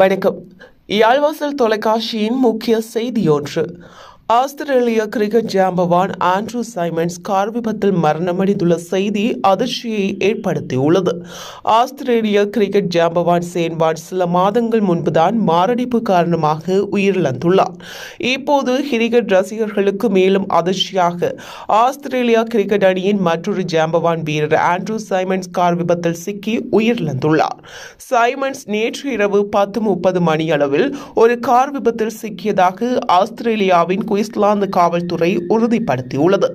வணக்கம் யாழ்வாசல் தொலைக்காட்சியின் முக்கிய செய்தியொன்று ஆஸ்திரேலிய கிரிக்கெட் ஜாம்பவான் ஆண்ட்ரூ சைமன்ஸ் கார் விபத்தில் மரணமடைந்துள்ள செய்தி அதிர்ச்சியை ஏற்படுத்தியுள்ளது ஆஸ்திரேலிய கிரிக்கெட் ஜாம்பவான் சேன்வான் சில மாதங்கள் முன்புதான் மாரடைப்பு காரணமாக உயிரிழந்துள்ளார் இப்போது கிரிக்கெட் ரசிகர்களுக்கு மேலும் அதிர்ச்சியாக ஆஸ்திரேலியா கிரிக்கெட் அணியின் மற்றொரு ஜாம்பவான் வீரர் ஆண்ட்ரூ சைமன்ஸ் கார் விபத்தில் சிக்கி உயிரிழந்துள்ளார் சைமன்ஸ் நேற்று இரவு பத்து முப்பது மணியளவில் ஒரு கார் விபத்தில் சிக்கியதாக ஆஸ்திரேலியாவின் குயின்ஸ்லாந்து காவல்துறை உறுதிப்படுத்தியுள்ளது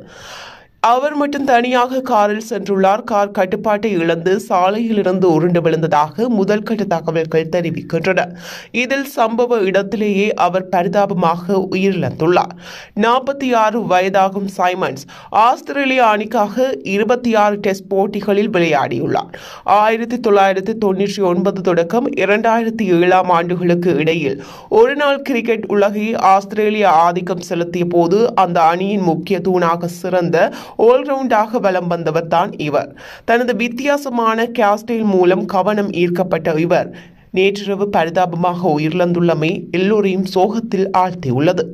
அவர் மட்டும் தனியாக காரில் சென்றுள்ளார் கார் கட்டுப்பாட்டை இழந்து சாலையிலிருந்து உருண்டு விழுந்ததாக முதல் கட்ட தகவல்கள் தெரிவிக்கின்றன இதில் சம்பவ இடத்திலேயே அவர் பரிதாபமாக உயிரிழந்துள்ளார் நாற்பத்தி ஆறு வயதாகும் சைமன்ஸ் ஆஸ்திரேலிய அணிக்காக இருபத்தி ஆறு டெஸ்ட் போட்டிகளில் விளையாடியுள்ளார் ஆயிரத்தி தொள்ளாயிரத்தி தொன்னூற்றி ஒன்பது தொடக்கம் இரண்டாயிரத்தி ஏழாம் ஆண்டுகளுக்கு இடையில் ஒருநாள் கிரிக்கெட் உலகை ஆஸ்திரேலியா ஆதிக்கம் செலுத்திய போது அந்த அணியின் முக்கிய தூணாக சிறந்த ஆல்ரவுண்டாக வலம் வந்தவர் தான் இவர் தனது வித்தியாசமான கேஸ்டில் மூலம் கவனம் ஈர்க்கப்பட்ட இவர் நேற்றிரவு பரிதாபமாக உயிரிழந்துள்ளமை எல்லோரையும் சோகத்தில் ஆழ்த்தியுள்ளது